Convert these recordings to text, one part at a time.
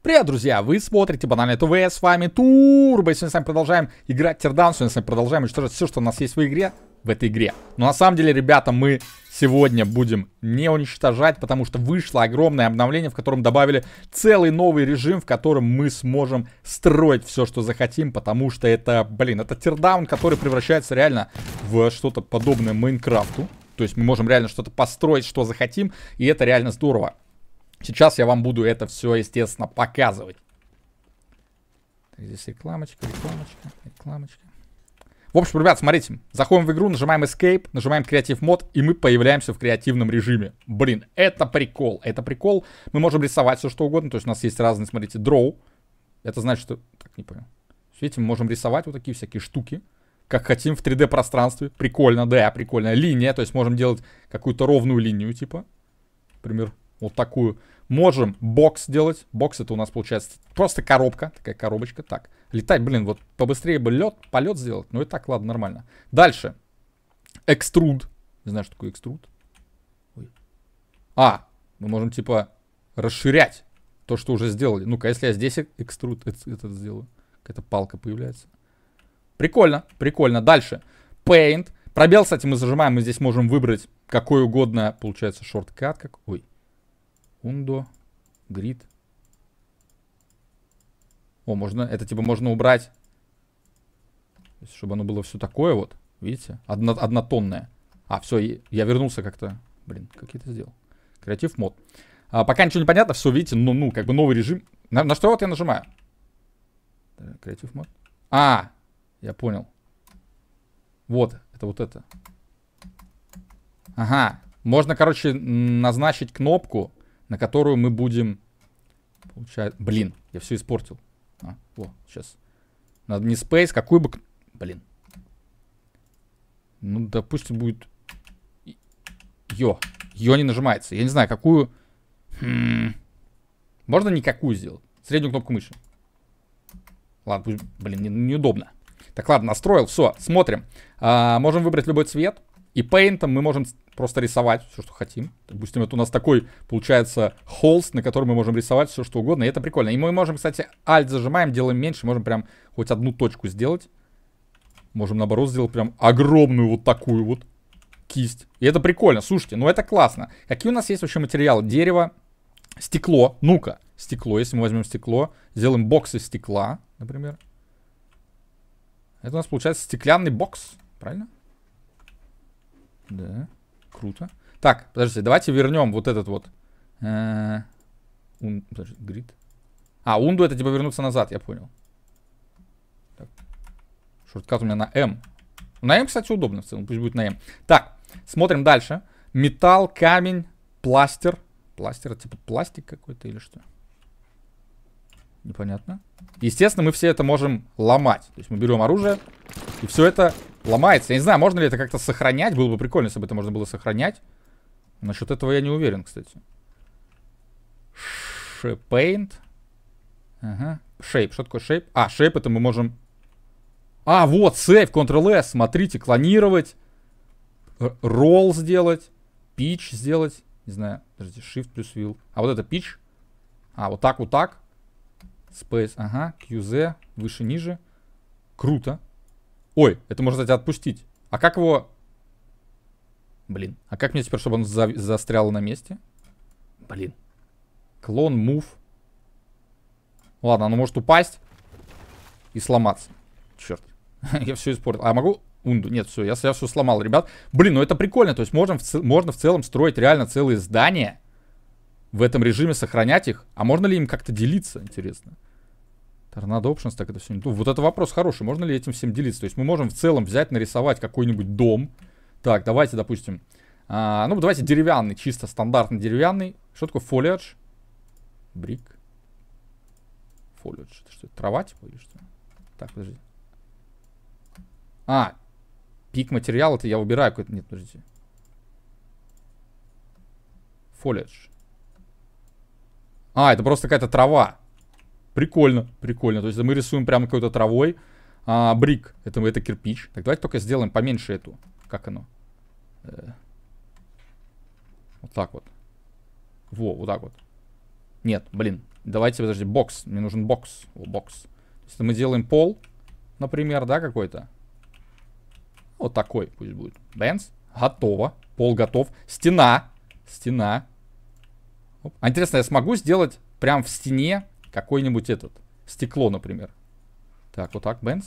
Привет, друзья! Вы смотрите Банальный ТВ, с вами Турбо. И сегодня с вами продолжаем играть Тердан. Сегодня с вами продолжаем уничтожать все, что у нас есть в игре, в этой игре. Но на самом деле, ребята, мы сегодня будем не уничтожать, потому что вышло огромное обновление, в котором добавили целый новый режим, в котором мы сможем строить все, что захотим, потому что это, блин, это Тердаун, который превращается реально в что-то подобное Майнкрафту. То есть мы можем реально что-то построить, что захотим, и это реально здорово. Сейчас я вам буду это все, естественно, показывать. Так, здесь рекламочка, рекламочка, рекламочка. В общем, ребят, смотрите. Заходим в игру, нажимаем Escape, нажимаем Creative Mode, и мы появляемся в креативном режиме. Блин, это прикол, это прикол. Мы можем рисовать все, что угодно. То есть у нас есть разные, смотрите, Draw. Это значит, что... Так, не понял. Видите, мы можем рисовать вот такие всякие штуки как хотим в 3D пространстве. Прикольно, да, прикольно. Линия, то есть можем делать какую-то ровную линию, типа, например, вот такую. Можем бокс сделать. Бокс это у нас получается просто коробка. Такая коробочка. Так. Летать, блин, вот побыстрее бы лед, полет сделать. Ну и так, ладно, нормально. Дальше. Экструд. Не знаю, что такое экструд. А, мы можем типа расширять то, что уже сделали. Ну-ка, если я здесь экструд этот сделаю. Какая-то палка появляется. Прикольно, прикольно. Дальше. Paint. Пробел, кстати, мы зажимаем, мы здесь можем выбрать какой угодно, получается, шорткат. Как... Ой, Undo. Grid. О, можно, это типа можно убрать. Чтобы оно было все такое вот. Видите? Одно, однотонное. А, все, я вернулся как-то. Блин, как я это сделал? Креатив мод. А, пока ничего не понятно, все, видите, ну, ну, как бы новый режим. На, на что вот я нажимаю? Креатив мод. А, я понял. Вот, это вот это. Ага, можно, короче, назначить кнопку на которую мы будем... Получается... Блин, я все испортил. А, о, сейчас. Надо не space, какую бы... Блин. Ну, допустим, будет... Йо. Йо не нажимается. Я не знаю, какую... Хм... Можно никакую сделать? Среднюю кнопку мыши. Ладно, пусть... Блин, не, неудобно. Так, ладно, настроил, все, смотрим. А, можем выбрать любой цвет. И Paint мы можем просто рисовать все, что хотим. Допустим, это у нас такой, получается, холст, на котором мы можем рисовать все, что угодно. И это прикольно. И мы можем, кстати, Alt зажимаем, делаем меньше. Можем прям хоть одну точку сделать. Можем, наоборот, сделать прям огромную вот такую вот кисть. И это прикольно. Слушайте, ну это классно. Какие у нас есть вообще материалы? Дерево, стекло. Ну-ка, стекло. Если мы возьмем стекло, сделаем бокс из стекла, например. Это у нас получается стеклянный бокс, правильно? Да, круто. Так, подождите, давайте вернем вот этот вот. Э, грид. А, унду это типа вернуться назад, я понял. Так. Шорткат у меня на М. На М, кстати, удобно в целом, пусть будет на М. Так, смотрим дальше. Металл, камень, пластер. Пластер, это типа пластик какой-то или что? Непонятно. Естественно, мы все это можем ломать. То есть мы берем оружие и все это ломается. Я не знаю, можно ли это как-то сохранять. Было бы прикольно, если бы это можно было сохранять. Насчет этого я не уверен, кстати. Paint. Ага. Shape. Что такое shape? А, shape это мы можем... А, вот, save, Ctrl-S. Смотрите, клонировать. Roll э, сделать. Pitch сделать. Не знаю. Подожди, Shift плюс Will. А вот это pitch. А, вот так, вот так. Space, ага. QZ. Выше, ниже. Круто. Ой, это можно, кстати, отпустить. А как его... Блин, а как мне теперь, чтобы он за... застрял на месте? Блин. Клон, мув. Ладно, оно может упасть и сломаться. Черт. я все испортил. А могу... Унду. Нет, все, я, я все сломал, ребят. Блин, ну это прикольно. То есть можно в, цел... можно в целом строить реально целые здания в этом режиме, сохранять их. А можно ли им как-то делиться, интересно? Торнадо Options, так это все не... Ну, вот это вопрос хороший, можно ли этим всем делиться? То есть мы можем в целом взять, нарисовать какой-нибудь дом. Так, давайте, допустим... А, ну, давайте деревянный, чисто стандартный деревянный. Что такое foliage? Брик. Foliage. Это что, это трава типа или что? Так, подожди. А, пик материал это я выбираю какой-то... Нет, подожди. Foliage. А, это просто какая-то трава. Прикольно, прикольно. То есть мы рисуем прямо какой-то травой. А, брик, это, это кирпич. Так, давайте только сделаем поменьше эту. Как оно? Э, вот так вот. Во, вот так вот. Нет, блин. Давайте, подожди, бокс. Мне нужен бокс. О, бокс. То есть мы делаем пол, например, да, какой-то. Вот такой пусть будет. Бенс. Готово. Пол готов. Стена. Стена. Оп. А интересно, я смогу сделать прям в стене какой-нибудь этот. Стекло, например. Так, вот так, Бенц.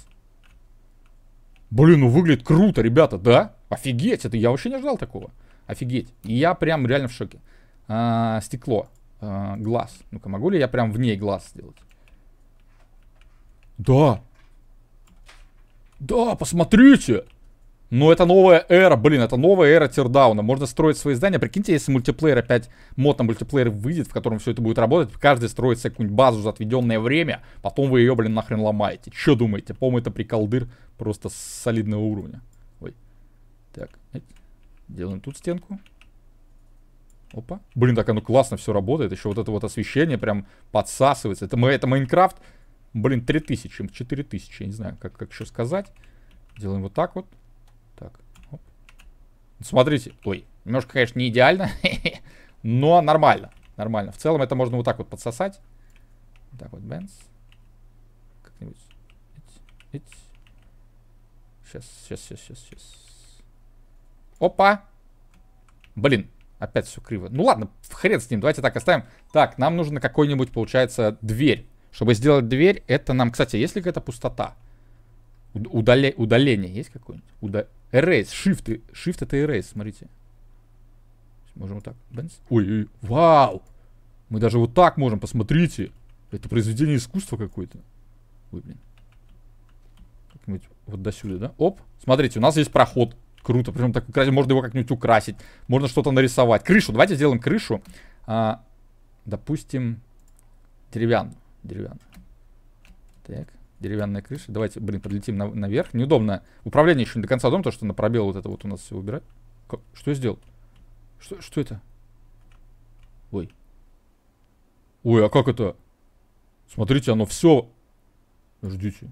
Блин, ну выглядит круто, ребята, да? Офигеть, это я вообще не ждал такого. Офигеть. И я прям реально в шоке. А, стекло. А, глаз. Ну-ка, могу ли я прям в ней глаз сделать? Да. Да, посмотрите. Но это новая эра, блин, это новая эра тирдауна. Можно строить свои здания. Прикиньте, если мультиплеер опять, мод на мультиплеер выйдет, в котором все это будет работать, каждый строит себе какую-нибудь базу за отведенное время, потом вы ее, блин, нахрен ломаете. Че думаете? По-моему, это приколдыр просто с солидного уровня. Ой. Так. Делаем тут стенку. Опа. Блин, так оно классно все работает. Еще вот это вот освещение прям подсасывается. Это, это Майнкрафт, блин, 3000, 4000, я не знаю, как, как еще сказать. Делаем вот так вот. Так. Ну, смотрите. Ой, немножко, конечно, не идеально, но нормально. Нормально. В целом это можно вот так вот подсосать. Вот так вот, бенз. Как-нибудь. Сейчас, сейчас, сейчас, сейчас, сейчас. Опа! Блин, опять все криво. Ну ладно, хрен с ним, давайте так оставим. Так, нам нужно какой-нибудь, получается, дверь. Чтобы сделать дверь, это нам... Кстати, есть ли какая-то пустота? удале Удаление есть какое-нибудь? Уда... Erase, shift, shift это erase, смотрите. Можем вот так. Ой, ой, вау! Мы даже вот так можем, посмотрите. Это произведение искусства какое-то. Ой, блин. Как-нибудь вот до сюда, да? Оп. Смотрите, у нас есть проход. Круто. Причем так украсить. Можно его как-нибудь украсить. Можно что-то нарисовать. Крышу. Давайте сделаем крышу. А, допустим, деревянную. Деревянную. Так деревянная крыша. Давайте, блин, подлетим на, наверх. Неудобно. Управление еще не до конца дома, то что на пробел вот это вот у нас все убирать. Как? Что я сделал? Что, что это? Ой. Ой, а как это? Смотрите, оно все... Ждите.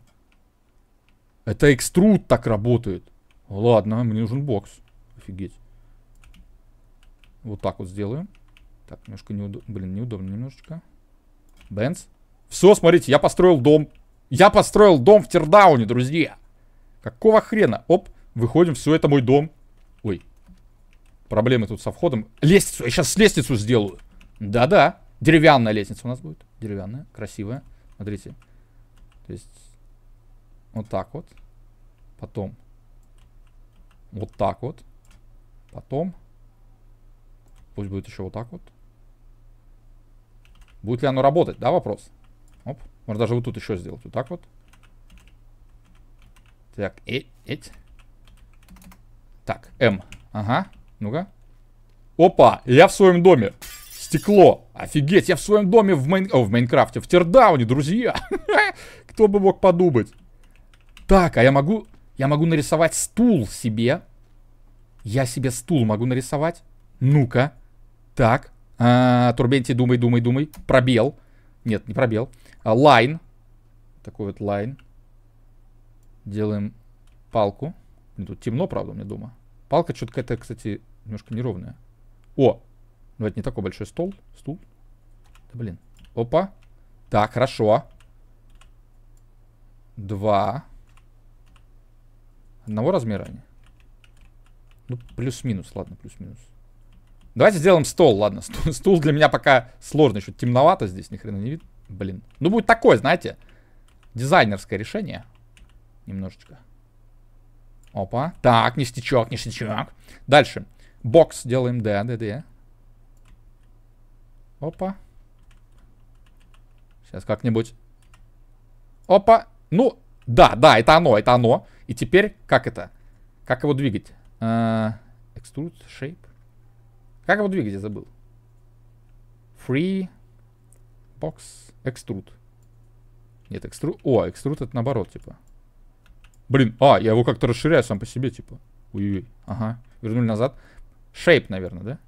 Это экструд так работает. Ладно, мне нужен бокс. Офигеть. Вот так вот сделаем. Так, немножко неудобно. Блин, неудобно немножечко. Бенц. Все, смотрите, я построил дом. Я построил дом в Тирдауне, друзья. Какого хрена? Оп, выходим, все, это мой дом. Ой, проблемы тут со входом. Лестницу, я сейчас лестницу сделаю. Да-да, деревянная лестница у нас будет. Деревянная, красивая. Смотрите. То есть, вот так вот. Потом, вот так вот. Потом, пусть будет еще вот так вот. Будет ли оно работать, да, вопрос? Оп. Можно даже вот тут еще сделать. Вот так вот. Так, и э, эть. Так, М. Эм, ага, ну-ка. Опа, я в своем доме. Стекло. Офигеть, я в своем доме в, майн... О, в Майнкрафте, в Тердауне, друзья. Кто бы мог подумать. Так, а я могу... Я могу нарисовать стул себе. Я себе стул могу нарисовать. Ну-ка. Так. А, Турбенти, думай, думай, думай. Пробел. Нет, не пробел. А, лайн. Такой вот лайн. Делаем палку. Блин, тут темно, правда, мне меня дома. Палка что-то какая-то, кстати, немножко неровная. О! Ну, это не такой большой стол. Стул. Да, блин. Опа. Так, хорошо. Два. Одного размера они. Ну, плюс-минус, ладно, плюс-минус. Давайте сделаем стол, ладно. Стул, стул для меня пока сложно, еще темновато здесь, ни хрена не видно. Блин. Ну, будет такое, знаете, дизайнерское решение. Немножечко. Опа. Так, ништячок, ништячок. Дальше. Бокс делаем D, D, D. Опа. Сейчас как-нибудь. Опа. Ну, да, да, это оно, это оно. И теперь, как это? Как его двигать? Экструд, uh, shape. Как его двигать, я забыл. Free. Box. Extrude. Нет, экструд. О, экструд это наоборот, типа. Блин, а, я его как-то расширяю сам по себе, типа. Ой-ой. Ага. Вернули назад. Шейп, наверное, да?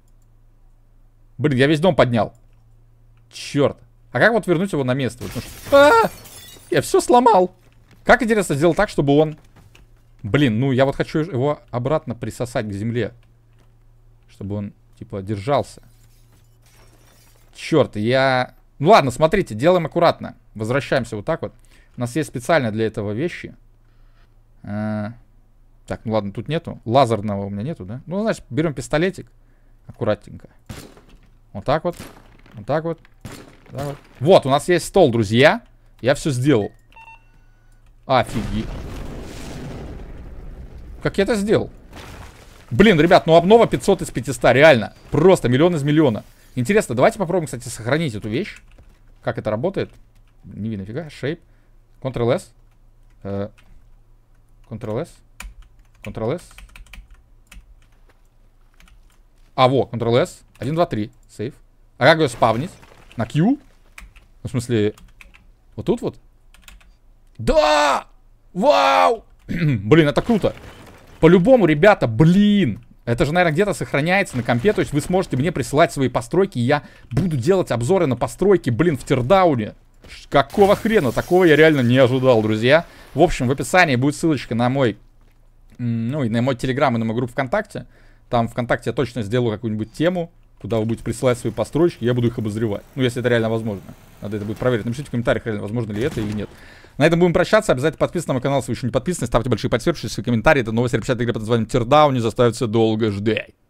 Блин, я весь дом поднял. Черт. А как вот вернуть его на место? Вот, ну, что... а -а -а! Я все сломал. Как интересно сделать так, чтобы он... Блин, ну я вот хочу его обратно присосать к земле. Чтобы он, типа, держался. Черт, я ну ладно, смотрите, делаем аккуратно. Возвращаемся вот так вот. У нас есть специально для этого вещи. Э, так, ну ладно, тут нету. Лазерного у меня нету, да? Ну, значит, берем пистолетик. Аккуратненько. Вот так вот. Вот так вот. Вот, так вот. вот у нас есть стол, друзья. Я все сделал. Офигеть. Как я это сделал? Блин, ребят, ну обнова 500 из 500, реально. Просто миллион из миллиона. Интересно, давайте попробуем, кстати, сохранить эту вещь. Как это работает? Не видно фига. Shape. Ctrl-S. Э, Ctrl-S. Ctrl-S. А, во, Ctrl-S. 1, 2, 3. Сейф. А как ее спавнить? На Q? Ну, в смысле, вот тут вот? Да! Вау! Блин, это круто. По-любому, ребята, блин. Это же, наверное, где-то сохраняется на компе, то есть вы сможете мне присылать свои постройки, и я буду делать обзоры на постройки, блин, в Тирдауне. Какого хрена? Такого я реально не ожидал, друзья. В общем, в описании будет ссылочка на мой, ну, и на мой Телеграм, и на мою группу ВКонтакте. Там ВКонтакте я точно сделаю какую-нибудь тему, куда вы будете присылать свои постройки, я буду их обозревать. Ну, если это реально возможно. Надо это будет проверить. Напишите в комментариях, реально возможно ли это или нет. На этом будем прощаться. Обязательно подписывайтесь на мой канал, если вы еще не подписаны. Ставьте большие подписчики, ставьте комментарии. Это новости репчат игры под названием Тирдау. Не заставится долго ждать.